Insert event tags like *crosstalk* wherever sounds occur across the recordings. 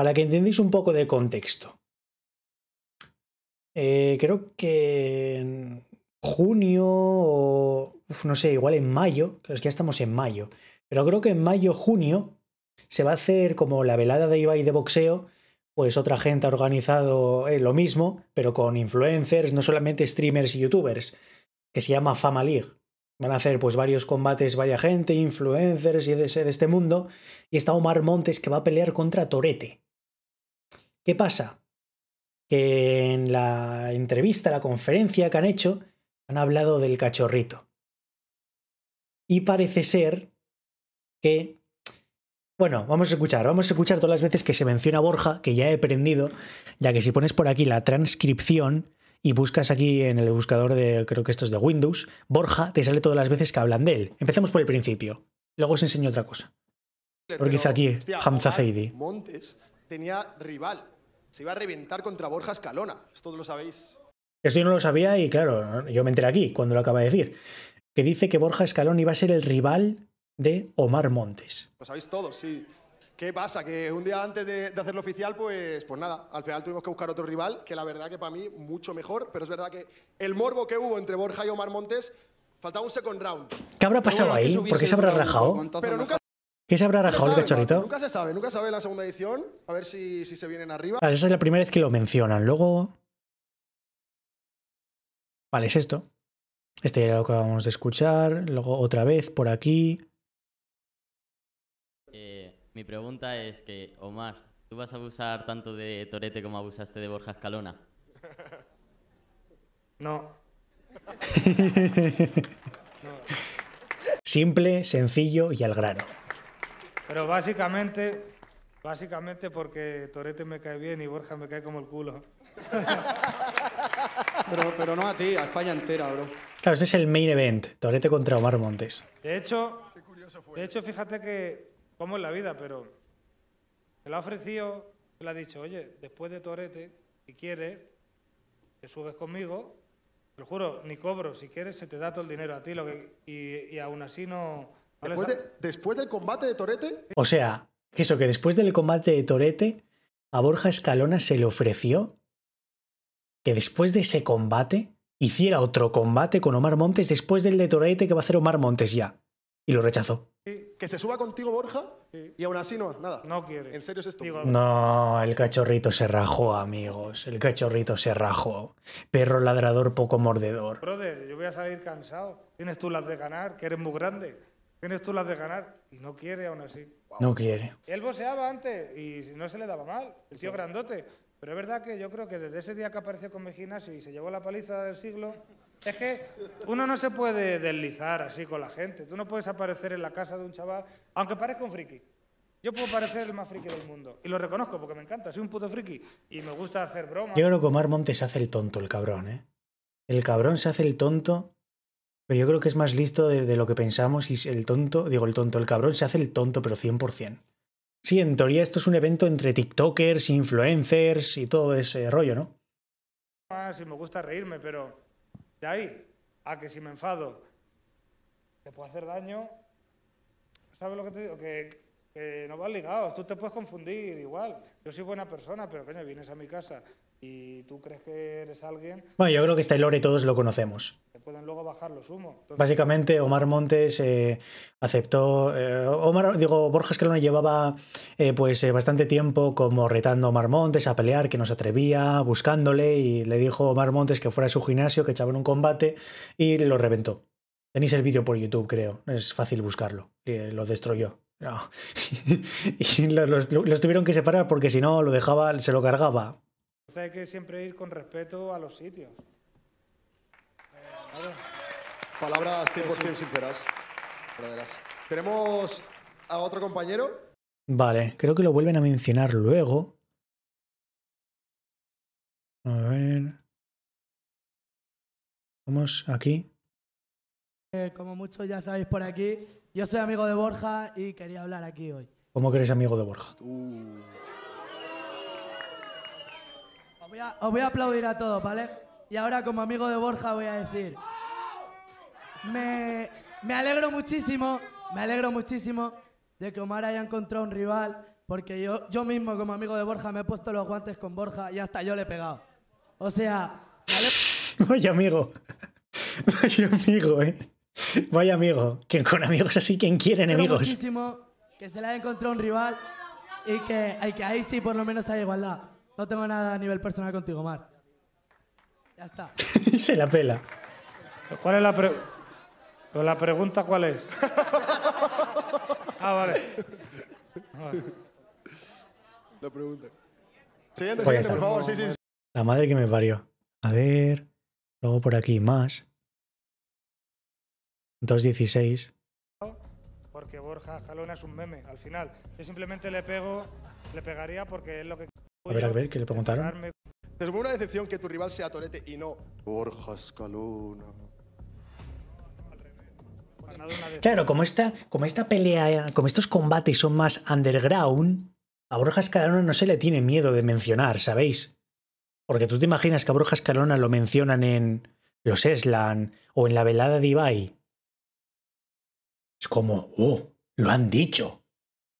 para que entendáis un poco de contexto. Eh, creo que en junio o no sé, igual en mayo, creo que ya estamos en mayo, pero creo que en mayo, junio se va a hacer como la velada de Ibai de boxeo, pues otra gente ha organizado eh, lo mismo, pero con influencers, no solamente streamers y youtubers, que se llama Fama League. Van a hacer pues varios combates, varia gente, influencers y de, de este mundo. Y está Omar Montes que va a pelear contra Torete. ¿Qué pasa? Que en la entrevista, la conferencia que han hecho, han hablado del cachorrito. Y parece ser que... Bueno, vamos a escuchar, vamos a escuchar todas las veces que se menciona Borja, que ya he aprendido, ya que si pones por aquí la transcripción y buscas aquí en el buscador de, creo que esto es de Windows, Borja, te sale todas las veces que hablan de él. Empecemos por el principio, luego os enseño otra cosa. Porque dice aquí Hamza Montes tenía rival se iba a reventar contra Borja Escalona. Esto lo sabéis. Esto yo no lo sabía y claro, yo me enteré aquí cuando lo acaba de decir. Que dice que Borja Escalona iba a ser el rival de Omar Montes. Lo sabéis todos, sí. ¿Qué pasa? Que un día antes de, hacerlo oficial, pues, pues nada, al final tuvimos que buscar otro rival, que la verdad que para mí mucho mejor, pero es verdad que el morbo que hubo entre Borja y Omar Montes faltaba un second round. ¿Qué habrá pasado ahí? ¿Por qué se habrá rajado? Pero ¿Qué se habrá rajado el cachorrito? Nunca se sabe, nunca se sabe la segunda edición. A ver si, se vienen arriba. Vale, esa es la primera vez que lo mencionan. Luego. Vale, es esto. Este ya lo acabamos de escuchar. Luego otra vez por aquí. Eh, mi pregunta es que, Omar, ¿tú vas a abusar tanto de Torete como abusaste de Borja Escalona? *laughs* no. *laughs* Simple, sencillo y al grano. Pero básicamente, básicamente porque Torete me cae bien y Borja me cae como el culo. Pero, no a ti, a España entera, bro. Claro, ese es el main event, Torete contra Omar Montes. De hecho, de hecho fíjate que, como en la vida, pero me lo ha ofrecido, me lo ha dicho, oye, después de Torete, si quieres, te subes conmigo, te lo juro, ni cobro, si quieres se te da todo el dinero a ti, y aún así no Después, del combate de Torete. O sea, que eso, que después del combate de Torete, a Borja Escalona se le ofreció que después de ese combate hiciera otro combate con Omar Montes después del de Torete que va a hacer Omar Montes ya. Y lo rechazó. Que se suba contigo Borja y aún así no, nada. No quiere. En serio esto. no, el cachorrito se rajó, amigos. El cachorrito se rajó. Perro ladrador poco mordedor. Brother, yo voy a salir cansado. Tienes tú las de ganar, que eres muy grande. Tienes tú las de ganar y no quiere aún así. No quiere. Él boseaba antes y no se le daba mal, el tío grandote. Pero es verdad que yo creo que desde ese día que apareció con Mejinas y se llevó la paliza del siglo, es que uno no se puede deslizar así con la gente. Tú no puedes aparecer en la casa de un chaval, aunque parezca un friki. Yo puedo parecer el más friki del mundo. Y lo reconozco porque me encanta. Soy un puto friki y me gusta hacer bromas. Yo creo que Omar Montes se hace el tonto, el cabrón, ¿eh? El cabrón se hace el tonto pero yo creo que es más listo de, lo que pensamos y el tonto, digo el tonto, el cabrón se hace el tonto, pero 100%. Sí, en teoría esto es un evento entre TikTokers, influencers y todo ese rollo, ¿no? Ah, sí, me gusta reírme, pero de ahí a que si me enfado te puedo hacer daño, ¿sabes lo que te digo? Que, no vas ligado, tú te puedes confundir igual. Yo soy buena persona, pero coño, vienes a mi casa, ¿Y tú crees que eres alguien. Bueno, yo creo que este oro y todos lo conocemos. pueden luego Básicamente, Omar Montes eh, aceptó. Eh, Omar, digo, Borja Escalona llevaba eh, pues bastante tiempo como retando a Omar Montes a pelear, que no se atrevía, buscándole, y le dijo a Omar Montes que fuera a su gimnasio, que echaba en un combate, y lo reventó. Tenéis el vídeo por YouTube, creo. Es fácil buscarlo. lo destruyó. *laughs* y los, los, tuvieron que separar porque si no lo dejaba, se lo cargaba hay que siempre ir con respeto a los sitios. Palabras 100% pues sinceras. Verdaderas. ¿Tenemos a otro compañero? Vale, creo que lo vuelven a mencionar luego. A ver. Vamos aquí. Eh, como muchos ya sabéis por aquí, yo soy amigo de Borja y quería hablar aquí hoy. ¿Cómo que eres amigo de Borja? os voy a aplaudir a todos, ¿vale? Y ahora como amigo de Borja voy a decir, me, me alegro muchísimo, me alegro muchísimo de que Omar haya encontrado un rival, porque yo, yo mismo como amigo de Borja me he puesto los guantes con Borja y hasta yo le he pegado. O sea... *laughs* Vaya amigo. Vaya amigo, ¿eh? Vaya amigo. Que con amigos así, quien quiere enemigos. Muchísimo que se le haya encontrado un rival y que, y que ahí sí por lo menos hay igualdad. No tengo nada a nivel personal contigo, Mar. Ya está. *laughs* Se la pela. ¿Cuál es la pregunta? la pregunta, ¿cuál es? *laughs* ah, vale. La Siguiente, siguiente, por favor. La madre que me parió. A ver. Luego por aquí, más. 2.16. Porque Borja Jalona es un meme al final. Yo simplemente le pego, le pegaría porque es lo que a ver, a ver, ¿qué le preguntaron? ¿Te una decepción que tu rival sea Torete y no Borja Escalona? Claro, como esta, como esta pelea, como estos combates son más underground, a Borja Escalona no se le tiene miedo de mencionar, ¿sabéis? Porque tú te imaginas que a Borja Escalona lo mencionan en los Eslan o en la velada de Ibai. Es como, oh, lo han dicho.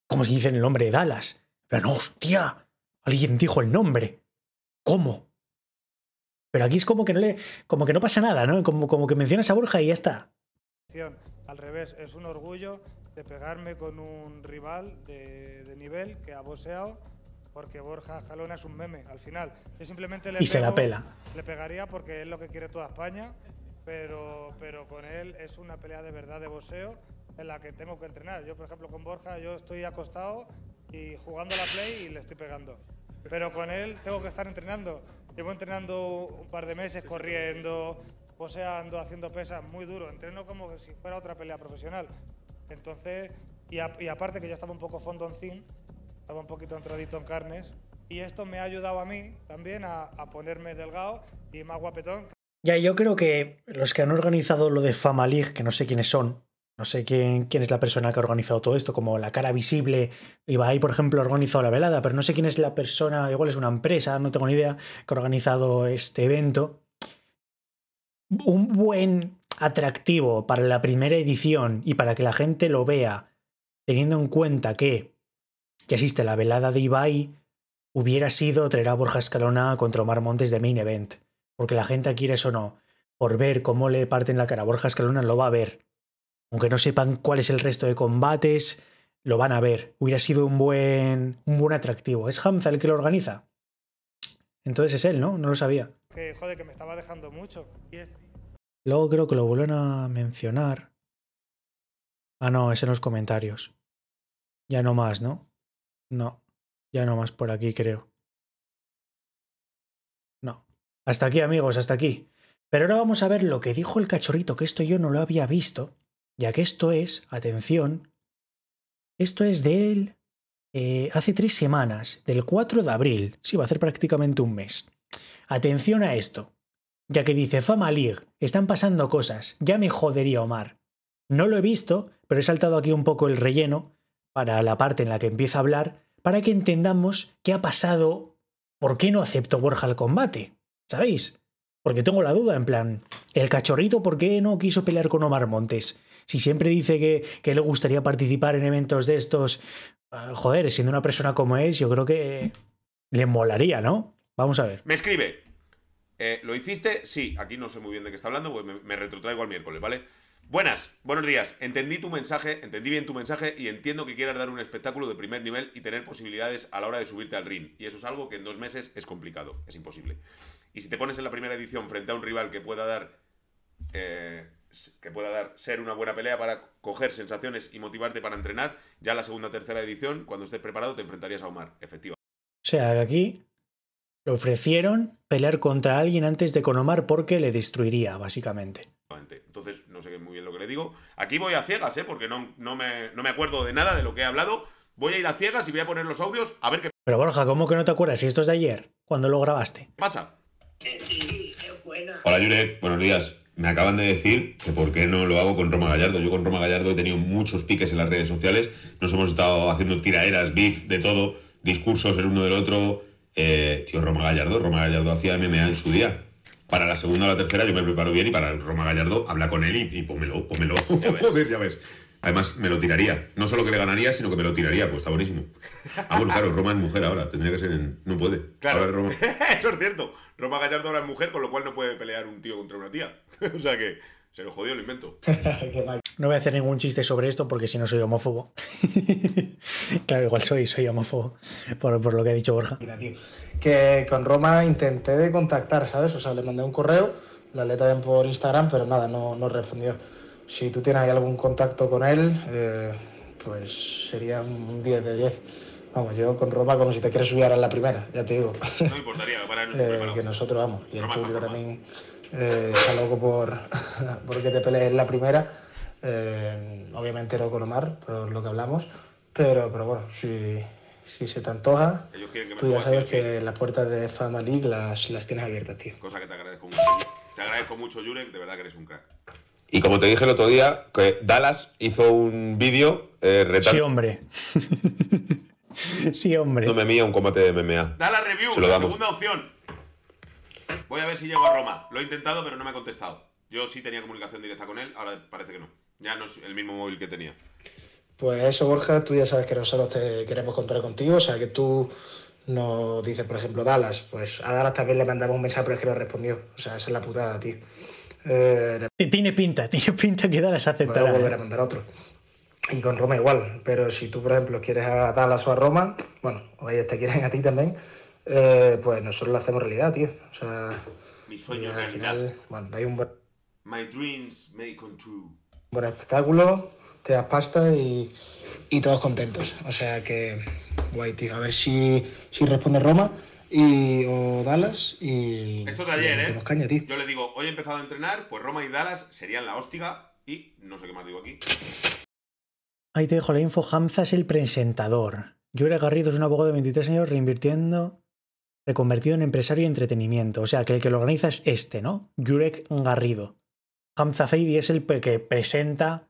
Como si dicen el nombre de Dallas. Pero no, hostia, Alguien dijo el nombre. ¿Cómo? Pero aquí es como que no le. como que no pasa nada, ¿no? Como, como que mencionas a Borja y ya está. Al revés, es un orgullo de pegarme con un rival de, nivel que ha boseado, porque Borja Jalona es un meme al final. Yo simplemente le y se la pela. Le pegaría porque es lo que quiere toda España, pero, pero con él es una pelea de verdad de boseo en la que tengo que entrenar. Yo, por ejemplo, con Borja, yo estoy acostado y jugando a la Play y le estoy pegando. Pero con él tengo que estar entrenando. Llevo entrenando un par de meses corriendo, poseando, haciendo pesas muy duro. Entreno como si fuera otra pelea profesional. Entonces, y, aparte que yo estaba un poco fondo en zinc, estaba un poquito entradito en carnes, y esto me ha ayudado a mí también a, a ponerme delgado y más guapetón. Ya, yo creo que los que han organizado lo de Fama League, que no sé quiénes son, no sé quién, es la persona que ha organizado todo esto, como la cara visible, Ibai, por ejemplo, ha organizado la velada, pero no sé quién es la persona, igual es una empresa, no tengo ni idea, que ha organizado este evento. Un buen atractivo para la primera edición y para que la gente lo vea, teniendo en cuenta que que existe la velada de Ibai, hubiera sido traer a Borja Escalona contra Omar Montes de main event. Porque la gente, quiere eso no, por ver cómo le parten la cara Borja Escalona, lo va a ver aunque no sepan cuál es el resto de combates, lo van a ver. Hubiera sido un buen, un buen atractivo. ¿Es Hamza el que lo organiza? Entonces es él, ¿no? No lo sabía. Que, joder, que me estaba dejando mucho. Luego creo que lo vuelven a mencionar. Ah, no, es en los comentarios. Ya no más, ¿no? No, ya no más por aquí, creo. No. Hasta aquí, amigos, hasta aquí. Pero ahora vamos a ver lo que dijo el cachorrito, que esto yo no lo había visto ya que esto es, atención, esto es de eh, hace tres semanas, del 4 de abril, sí, va a ser prácticamente un mes. Atención a esto, ya que dice Fama League, están pasando cosas, ya me jodería Omar. No lo he visto, pero he saltado aquí un poco el relleno para la parte en la que empieza a hablar, para que entendamos qué ha pasado, por qué no aceptó Borja al combate, ¿sabéis? Porque tengo la duda, en plan, el cachorrito, ¿por qué no quiso pelear con Omar Montes? Si siempre dice que, le gustaría participar en eventos de estos, ah, joder, siendo una persona como es, yo creo que le molaría, ¿no? Vamos a ver. Me escribe. Eh, ¿Lo hiciste? Sí, aquí no sé muy bien de qué está hablando, pues me, retrotraigo al miércoles, ¿vale? Buenas, buenos días. Entendí tu mensaje, entendí bien tu mensaje y entiendo que quieras dar un espectáculo de primer nivel y tener posibilidades a la hora de subirte al ring. Y eso es algo que en dos meses es complicado, es imposible. Y si te pones en la primera edición frente a un rival que pueda dar eh, que pueda dar ser una buena pelea para coger sensaciones y motivarte para entrenar. Ya la segunda o tercera edición, cuando estés preparado, te enfrentarías a Omar, efectivamente. O sea, aquí le ofrecieron pelear contra alguien antes de con Omar porque le destruiría, básicamente. Entonces, no sé muy bien lo que le digo. Aquí voy a ciegas, ¿eh? porque no, me, acuerdo de nada de lo que he hablado. Voy a ir a ciegas y voy a poner los audios a ver qué... Pero Borja, ¿cómo que no te acuerdas? Si esto es de ayer, cuando lo grabaste. pasa? Hola, Jure. Buenos días me acaban de decir que por qué no lo hago con Roma Gallardo. Yo con Roma Gallardo he tenido muchos piques en las redes sociales, nos hemos estado haciendo tiraeras, beef, de todo, discursos el uno del otro. Eh, tío, Roma Gallardo, Roma Gallardo hacía MMA en su día. Para la segunda o la tercera yo me preparo bien y para Roma Gallardo habla con él y, pómelo, pómelo. *laughs* ya ves. Además, me lo tiraría. No solo que le ganaría, sino que me lo tiraría, pues está buenísimo. Ah, bueno, claro, Roma es mujer ahora, tendría que ser en... No puede. Claro, *laughs* eso es cierto. Roma Gallardo ahora es mujer, con lo cual no puede pelear un tío contra una tía. *laughs* o sea que se lo jodió el invento. *laughs* no voy a hacer ningún chiste sobre esto porque si no soy homófobo. claro, igual soy, soy homófobo, por, por lo que ha dicho Borja. Mira, tío, que con Roma intenté de contactar, ¿sabes? O sea, le mandé un correo, la letra también por Instagram, pero nada, no, no respondió. Si tú tienes algún contacto con él, eh, pues sería un 10 de 10. Vamos, yo con Roma como si te quieres subir a la primera, ya te digo. No importaría, para *laughs* eh, Que nosotros vamos. Y el público también eh, está loco por *laughs* que te pelees en la primera. Eh, obviamente no con Omar, por lo que hablamos. Pero, pero bueno, si, se te antoja, tú ya sabes que las puertas de Fama League las, las tienes abiertas, tío. Cosa que te agradezco mucho. Te agradezco mucho, Jurek, de verdad que eres un crack. Y como te dije el otro día, que Dallas hizo un vídeo eh, Sí, hombre. *laughs* sí, hombre. No me mía un combate de MMA. Dallas Review, la segunda opción. Voy a ver si llego a Roma. Lo he intentado, pero no me ha contestado. Yo sí tenía comunicación directa con él, ahora parece que no. Ya no es el mismo móvil que tenía. Pues eso, Borja, tú ya sabes que nosotros te queremos contar contigo, o sea, que tú nos dices, por ejemplo, Dallas, pues a Dallas también le mandamos un mensaje, pero es que no respondió. O sea, esa es la putada, tío. Eh, tiene pinta, *laughs* tiene pinta que Dallas aceptará. volver a mandar otro. Y con Roma igual, pero si tú, por ejemplo, quieres a Dallas o a Roma, bueno, o ellos te quieren a ti también, eh, pues nosotros lo hacemos realidad, tío. O sea, Mi sueño eh, realidad. bueno, hay un buen... espectáculo, te das pasta y, todos contentos. O sea que, guay, tío. A ver si, si responde Roma y, o Dallas y. Esto de ayer, ¿eh? Yo le digo, hoy he empezado a entrenar, pues Roma y Dallas serían la hostiga y no sé qué más digo aquí. Ahí te dejo la info. Hamza es el presentador. Jurek Garrido es un abogado de 23 años reinvirtiendo, reconvertido en empresario y entretenimiento. O sea, que el que lo organiza es este, ¿no? Jurek Garrido. Hamza Zaidi es el que presenta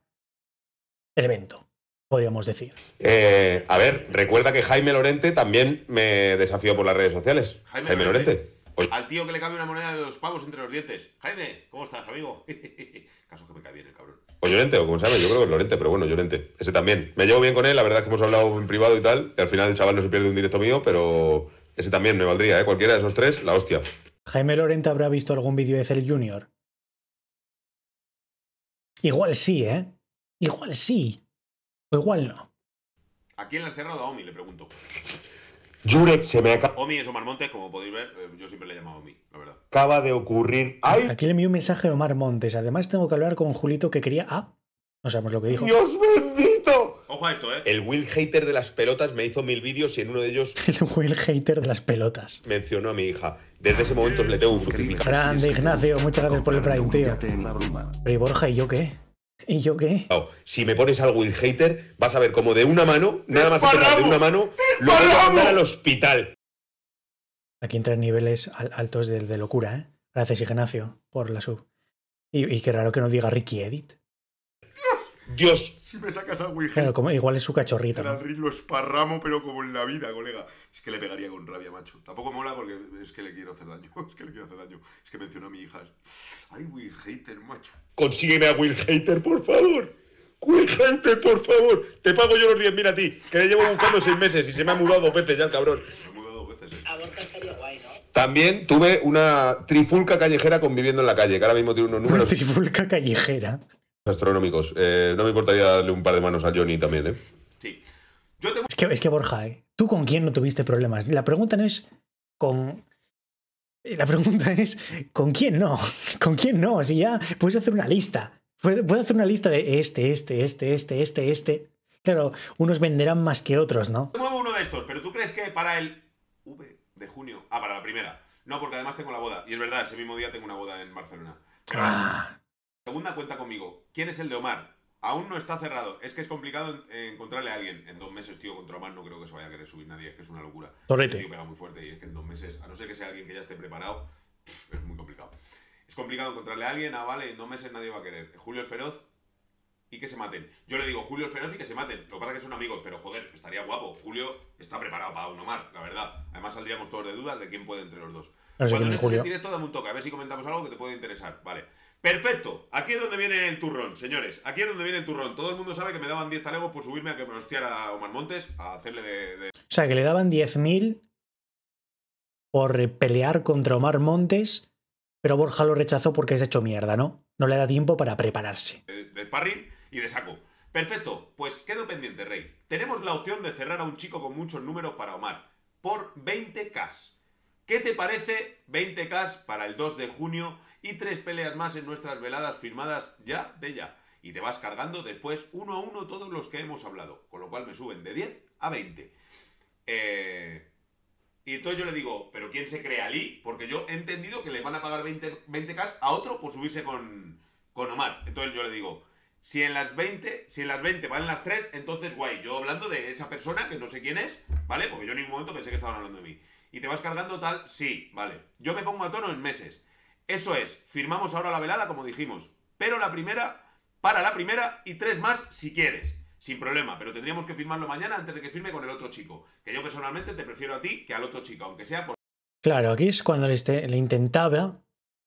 el evento podríamos decir. Eh, a ver, recuerda que Jaime Lorente también me desafió por las redes sociales. Jaime, Lorente. Al tío que le cabe una moneda de dos pavos entre los dientes. Jaime, ¿cómo estás, amigo? *laughs* Caso que me cae bien el cabrón. O Llorente, o como se yo creo que es Lorente, pero bueno, Llorente. Ese también. Me llevo bien con él, la verdad es que hemos hablado en privado y tal. al final el chaval no se pierde un directo mío, pero ese también me valdría, ¿eh? Cualquiera de esos tres, la hostia. ¿Jaime Lorente habrá visto algún vídeo de Cell Junior? Igual sí, ¿eh? Igual sí. O igual no. Aquí en el cerrado a Omi le pregunto. Jurek se me acaba. Omi es Omar Montes, como podéis ver, eh, yo siempre le he llamado Omi, la verdad. Acaba de ocurrir. ¡Ay! Aquí le envió un mensaje a Omar Montes. Además, tengo que hablar con Julito que quería. Ah, no sabemos lo que dijo. ¡Dios bendito! Ojo a esto, ¿eh? El Will Hater de las pelotas me hizo mil vídeos y en uno de ellos. *laughs* el Will Hater de las pelotas. Mencionó a mi hija. Desde ese momento le tengo un Grande, Ignacio. Muchas gracias por el Prime, tío. ¿y Borja y yo qué? ¿Y yo qué? si me pones algo Will Hater, vas a ver como de una mano, nada más que de una mano, lo voy a mandar al hospital. Aquí entran niveles altos de, de locura, ¿eh? Gracias, Ignacio, por la sub. Y, y, qué raro que no diga Ricky Edit. Dios. Si me sacas a Will Claro, como, igual es su cachorrita. ¿no? Lo esparramo, pero como en la vida, colega. Es que le pegaría con rabia, macho. Tampoco mola porque es que le quiero hacer daño. *laughs* Es que le quiero hacer daño. Es que mencionó a mi hija. Ay, Will Hater, macho. Consígueme a Will Hater, por favor. Will Hater, por favor. Te pago yo los Mira a ti. Que le llevo buscando seis meses y se me ha mudado dos veces ya el cabrón. Se ha mudado dos veces, eh. También tuve una trifulca callejera conviviendo en la calle, que ahora mismo tiene unos números. Una trifulca callejera astronómicos. Eh, no me importaría darle un par de manos a Johnny también, ¿eh? Sí. es, que, es Borja, ¿eh? ¿tú con quién no tuviste problemas? La pregunta no es con. Eh, la pregunta *laughs* es ¿con quién no? ¿Con quién no? Si ya puedes hacer una lista. Puedo hacer una lista de este, este, este, este, este, este. Claro, unos venderán más que otros, ¿no? Te muevo uno de estos, pero ¿tú crees que para el V de junio? Ah, para la primera. No, porque además tengo la boda. Y es verdad, ese mismo día tengo una boda en Barcelona. Segunda cuenta conmigo. ¿Quién es el de Omar? Aún no está cerrado. Es que es complicado eh, encontrarle a alguien. En dos meses, tío, contra Omar no creo que se vaya a querer subir nadie. Es que es una locura. Torrete. Tío pega muy fuerte y es que en dos meses, a no ser que sea alguien que ya esté preparado, es muy complicado. Es complicado encontrarle a alguien. Ah, vale, en dos meses nadie va a querer. Julio el Feroz y que se maten. Yo le digo Julio el Feroz y que se maten. Lo que pasa es que son amigos, pero joder, estaría guapo. Julio está preparado para un Omar, la verdad. Además saldríamos todos de dudas de quién puede entre los dos. Cuando estés directo, dame un toque, a ver si comentamos algo que te puede interesar. Vale. Perfecto. Aquí es donde viene el turrón, señores. Aquí es donde viene el turrón. Todo el mundo sabe que me daban 10 talegos por subirme a que pronostiara a Omar Montes a hacerle de. O sea, que le daban 10.000 por pelear contra Omar Montes, pero Borja lo rechazó porque es hecho mierda, ¿no? No le da tiempo para prepararse. de, de y de saco. Perfecto, pues quedo pendiente, Rey. Tenemos la opción de cerrar a un chico con muchos números para Omar, por 20k. ¿Qué te parece 20k para el 2 de junio y tres peleas más en nuestras veladas firmadas ya de ya? Y te vas cargando después uno a uno todos los que hemos hablado, con lo cual me suben de 10 a 20. Eh, y entonces yo le digo, ¿pero quién se cree Lee? Porque yo he entendido que le van a pagar 20, k a otro por subirse con, con Omar. Entonces yo le digo, si en las 20, si en las 20 valen las 3, entonces guay. Yo hablando de esa persona que no sé quién es, ¿vale? Porque yo en ningún momento pensé que estaban hablando de mí. Y te vas cargando tal, sí, vale. Yo me pongo a tono en meses. Eso es, firmamos ahora la velada como dijimos. Pero la primera, para la primera y tres más si quieres. Sin problema, pero tendríamos que firmarlo mañana antes de que firme con el otro chico. Que yo personalmente te prefiero a ti que al otro chico, aunque sea por... Claro, aquí es cuando le, este, intentaba...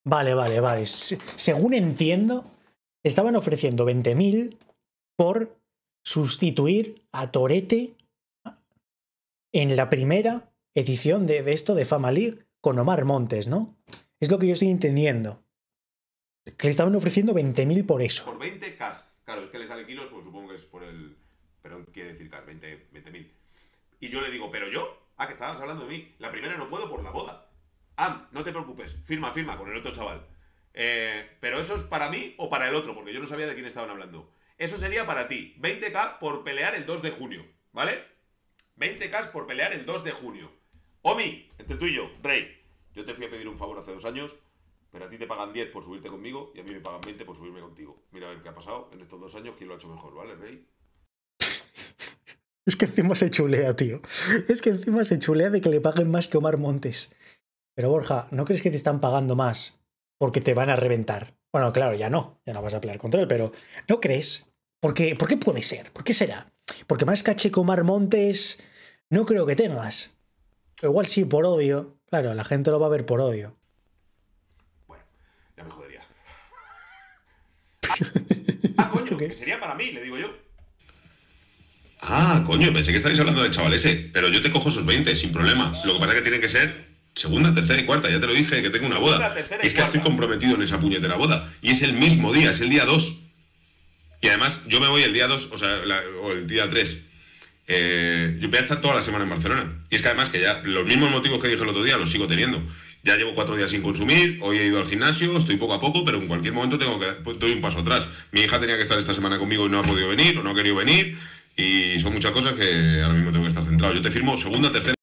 Vale, vale, vale. según entiendo, estaban ofreciendo 20.000 por sustituir a Torete en la primera edición de, esto de Fama League con Omar Montes, ¿no? Es lo que yo estoy entendiendo. Que le estaban ofreciendo 20.000 por eso. Por 20 k Claro, es que le sale kilos, pues supongo que es por el... Pero quiere decir 20.000. y yo le digo, pero yo, ah, que estabas hablando de mí, la primera no puedo por la boda. ah, no te preocupes, firma, firma con el otro chaval. Eh, pero eso es para mí o para el otro, porque yo no sabía de quién estaban hablando. Eso sería para ti. 20k por pelear el 2 de junio, ¿vale? 20k por pelear el 2 de junio. Omi, entre tú y yo, Rey, yo te fui a pedir un favor hace dos años, pero a ti te pagan 10 por subirte conmigo y a mí me pagan 20 por subirme contigo. Mira a ver qué ha pasado en estos dos años, quién lo ha hecho mejor, ¿vale, Rey? Es que encima se chulea, tío. Es que encima se chulea de que le paguen más que Omar Montes. Pero Borja, ¿no crees que te están pagando más porque te van a reventar. Bueno, claro, ya no, ya no vas a pelear contra él, pero ¿no crees? ¿Por qué, ¿Por qué puede ser? ¿Por qué será? Porque más caché Mar montes no creo que tengas. igual sí, por odio. Claro, la gente lo va a ver por odio. Bueno, ya me jodería. *laughs* ah, coño, que sería para mí, le digo yo. Ah, coño, pensé que estabais hablando de chavales, ¿eh? Pero yo te cojo esos 20, sin problema. Lo que pasa es que tienen que ser Segunda, tercera y cuarta, ya te lo dije, que tengo una boda. es que estoy comprometido en esa puñetera boda. Y es el mismo día, es el día 2. Y además, yo me voy el día 2, o sea, el día 3. Eh, yo voy a estar toda la semana en Barcelona. Y es que además, que ya los mismos motivos que dije el otro día los sigo teniendo. Ya llevo cuatro días sin consumir, hoy he ido al gimnasio, estoy poco a poco, pero en cualquier momento tengo que pues, doy un paso atrás. Mi hija tenía que estar esta semana conmigo y no ha podido venir, o no ha querido venir, y son muchas cosas que ahora mismo tengo que estar centrado. Yo te firmo segunda, tercera.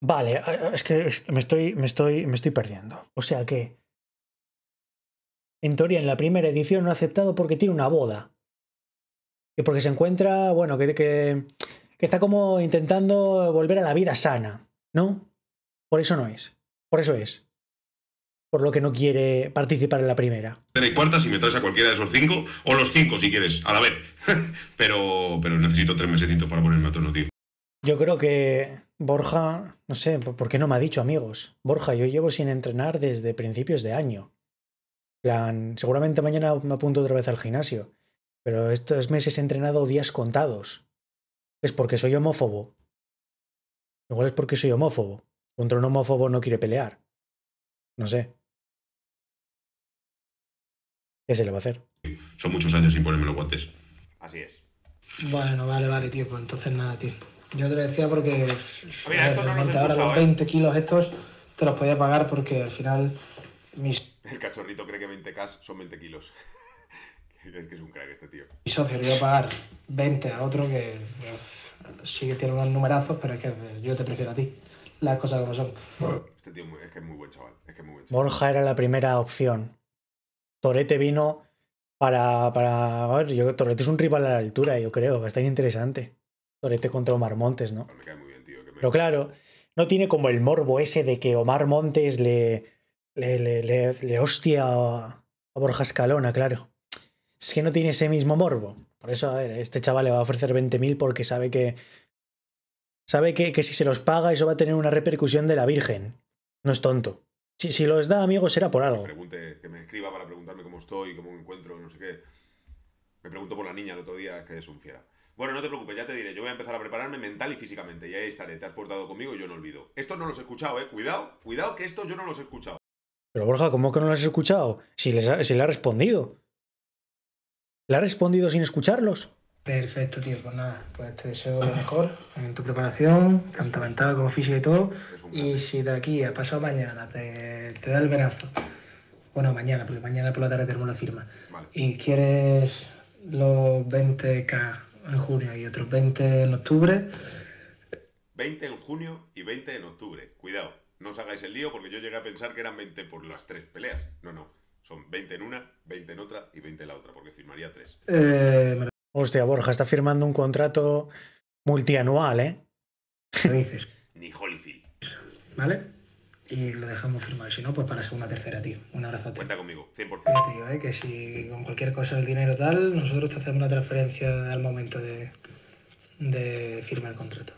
Vale, es que, me, estoy, me, estoy, me estoy perdiendo. O sea que. En teoría, en la primera edición no ha aceptado porque tiene una boda. Y porque se encuentra, bueno, que, que, está como intentando volver a la vida sana, ¿no? Por eso no es. Por eso es por lo que no quiere participar en la primera. tenéis cuartas si me traes a cualquiera de esos cinco, o los cinco si quieres, a la vez. *laughs* pero, pero necesito tres mesecitos para ponerme a tono, tío. Yo creo que Borja, no sé, ¿por qué no me ha dicho amigos? Borja, yo llevo sin entrenar desde principios de año. Plan, seguramente mañana me apunto otra vez al gimnasio, pero estos meses he entrenado días contados. Es porque soy homófobo. Igual es porque soy homófobo. Contra un homófobo no quiere pelear. No sé. ¿Qué se le va a hacer? Son muchos años sin ponerme los guantes. Así es. Bueno, vale, vale, tío. Pues entonces nada, tío. Yo te lo decía porque. Ah, ahora los 20 ¿eh? kilos estos te los podía pagar porque al final. Mis... El cachorrito cree que 20k son 20 kilos. *laughs* que es un crack este tío. Mi socio le iba a pagar 20 a otro que. Sí que tiene unos numerazos, pero es que yo te prefiero a ti las cosas como son. Este tío es que es muy buen chaval. Borja era la primera opción. Torete vino para. para a ver, yo, Torete es un rival a la altura, yo creo. Va a interesante. Torete contra Omar Montes, ¿no? Ah, me cae muy bien, tío. Pero claro, no tiene como el morbo ese de que Omar Montes le, le, hostia a, Borja Escalona, claro. Es que no tiene ese mismo morbo. Por eso, a ver, este chaval le va a ofrecer 20.000 porque sabe que. Sabe que, si se los paga, eso va a tener una repercusión de la Virgen. No es tonto. Si, los da, amigos, será por algo. Que me, escriba para preguntarme cómo estoy, cómo me encuentro, no sé qué. Me pregunto por la niña el otro día, que es un fiera. Bueno, no te preocupes, ya te diré. Yo voy a empezar a prepararme mental y físicamente. Y ahí estaré. Te has portado conmigo y yo no olvido. Esto no los he escuchado, ¿eh? Cuidado, cuidado que esto yo no los he escuchado. Pero Borja, ¿cómo que no los has escuchado? Si, le ha respondido. ¿Le ha respondido sin escucharlos? Perfecto, tío. Pues nada, pues te deseo lo mejor en tu preparación, tanto mental como física y todo. Y si de aquí a pasado mañana te, da el brazo, bueno, mañana, porque mañana por la tarde tenemos la firma, vale. y quieres los 20k en junio y otros 20 en octubre. 20 en junio y 20 en octubre. Cuidado, no os hagáis el lío porque yo llegué a pensar que eran 20 por las tres peleas. No, no. Son 20 en una, 20 en otra y 20 en la otra, porque firmaría tres. Eh, Hostia, Borja está firmando un contrato multianual, ¿eh? ¿Qué dices? Ni Holyfield. ¿Vale? y lo dejamos firmar. Si no, pues para la segunda, tercera, tío. Un abrazo. Cuenta conmigo, 100%. Eh, que si con cualquier cosa el dinero tal, nosotros te hacemos una transferencia al momento de, de firmar el contrato.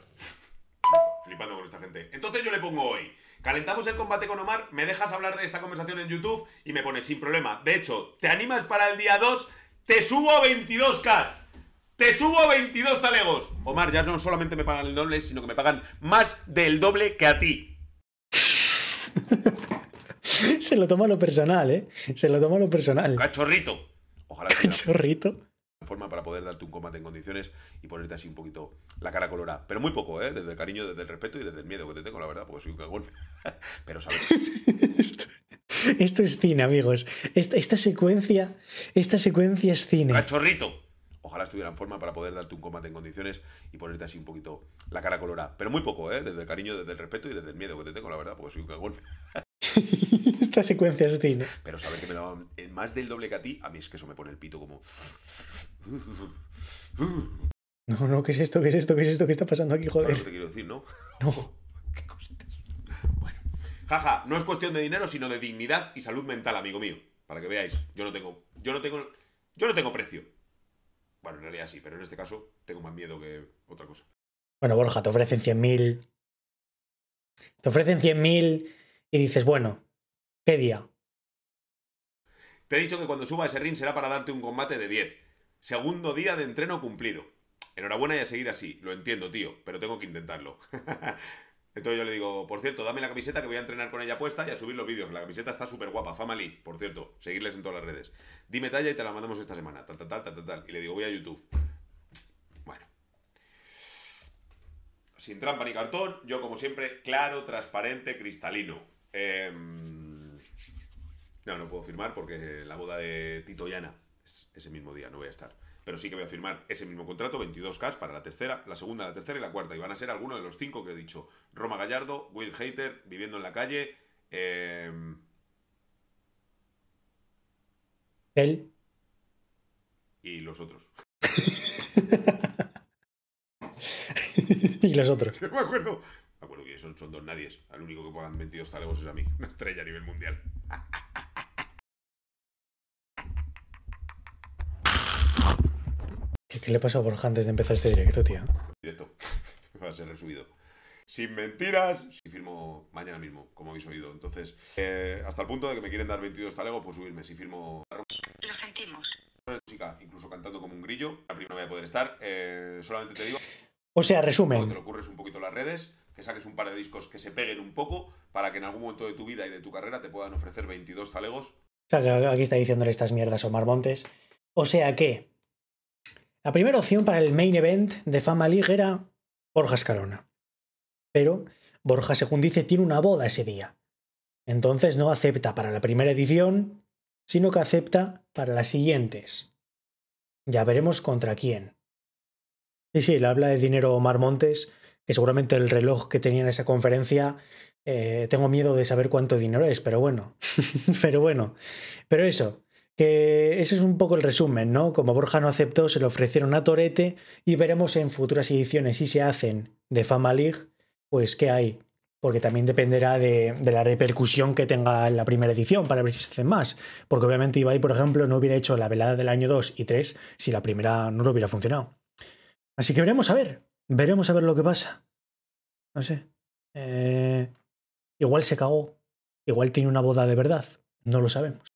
*laughs* Flipando con esta gente. Entonces yo le pongo hoy. Calentamos el combate con Omar, me dejas hablar de esta conversación en YouTube y me pones sin problema. De hecho, ¿te animas para el día 2? Te subo 22K. Te subo 22 talegos. Omar, ya no solamente me pagan el doble, sino que me pagan más del doble que a ti. *laughs* Se lo toma lo personal, ¿eh? Se lo toma lo personal. Cachorrito. Ojalá. *laughs* Cachorrito. en forma para poder darte un combate en condiciones y ponerte así un poquito la cara colorada. Pero muy poco, ¿eh? Desde el cariño, desde el respeto y desde el miedo que te tengo, la verdad, porque soy un cagón. *laughs* Pero sabes. esto, es cine, amigos. Esta, esta secuencia. Esta secuencia es cine. Cachorrito ojalá estuviera en forma para poder darte un combate en condiciones y ponerte así un poquito la cara colorada. Pero muy poco, ¿eh? Desde el cariño, desde el respeto y desde el miedo que te tengo, la verdad, porque soy un cagón. *laughs* Esta secuencia es de cine Pero saber que me daban más del doble que a ti, a mí es que eso me pone el pito como. No, no, ¿qué es esto? ¿Qué es esto? ¿Qué es esto? ¿Qué está pasando aquí, joder? te quiero decir, ¿no? No. *laughs* Qué cositas. Bueno. Jaja, no es cuestión de dinero, sino de dignidad y salud mental, amigo mío. Para que veáis, yo no tengo. Yo no tengo. Yo no tengo precio. Bueno, en realidad sí, pero en este caso tengo más miedo que otra cosa. Bueno, Borja, te ofrecen 100.000. Te ofrecen 100.000 y dices, bueno, ¿qué día? Te he dicho que cuando suba ese ring será para darte un combate de 10. Segundo día de entreno cumplido. Enhorabuena y a seguir así. Lo entiendo, tío, pero tengo que intentarlo. *laughs* Entonces yo le digo, por cierto, dame la camiseta que voy a entrenar con ella puesta y a subir los vídeos. La camiseta está súper guapa, Family, por cierto, seguirles en todas las redes. Dime talla y te la mandamos esta semana, tal, tal, tal, tal, tal. Y le digo, voy a YouTube. Bueno. Sin trampa ni cartón, yo como siempre, claro, transparente, cristalino. Em, no, no puedo firmar porque la boda de Tito y Ana es ese mismo día, no voy a estar. Pero sí que voy a firmar ese mismo contrato, 22K para la tercera, la segunda, la tercera y la cuarta. Y van a ser algunos de los cinco que he dicho. Roma Gallardo, Will Hater, Viviendo en la Calle. Em, Él. Y los otros. *laughs* *laughs* y los otros. me acuerdo, bueno, son, son dos nadies. Al único que puedan 22 talegos es a mí, *laughs* una estrella a nivel mundial. ¿Qué, le pasó a Borja antes de empezar este directo, tío? Directo. *laughs* Va a ser resumido. Sin mentiras, si firmo mañana mismo, como habéis oído. Entonces, eh, hasta el punto de que me quieren dar 22 talegos pues subirme. Si firmo. Lo sentimos. incluso cantando como un grillo, la primera voy a poder estar. Eh, solamente te digo. O sea, resumen. Te lo ocurres un poquito las redes que saques un par de discos que se peguen un poco para que en algún momento de tu vida y de tu carrera te puedan ofrecer 22 talegos. Aquí está diciéndole estas mierdas Omar Montes. O sea que la primera opción para el main event de Fama League era Borja Escalona. Pero Borja, según dice, tiene una boda ese día. Entonces no acepta para la primera edición, sino que acepta para las siguientes. Ya veremos contra quién. Y sí, le habla de dinero Omar Montes, seguramente el reloj que tenía en esa conferencia, eh, tengo miedo de saber cuánto dinero es, pero bueno, *laughs* pero bueno, pero eso, que ese es un poco el resumen, ¿no? Como Borja no aceptó, se le ofrecieron a Torete y veremos en futuras ediciones si se hacen de Fama League, pues qué hay. Porque también dependerá de, de la repercusión que tenga en la primera edición para ver si se hacen más. Porque obviamente Ibai, por ejemplo, no hubiera hecho la velada del año 2 y 3 si la primera no lo hubiera funcionado. Así que veremos a ver. Veremos a ver lo que pasa. No sé. Eh, igual se cagó. Igual tiene una boda de verdad. No lo sabemos.